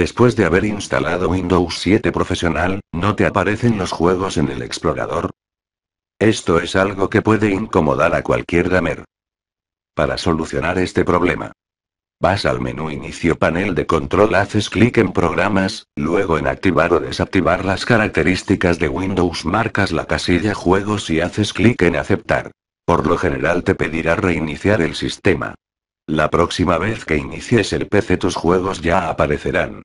Después de haber instalado Windows 7 profesional, ¿no te aparecen los juegos en el explorador? Esto es algo que puede incomodar a cualquier gamer. Para solucionar este problema, vas al menú Inicio panel de control, haces clic en Programas, luego en Activar o desactivar las características de Windows, marcas la casilla Juegos y haces clic en Aceptar. Por lo general te pedirá reiniciar el sistema. La próxima vez que inicies el PC tus juegos ya aparecerán.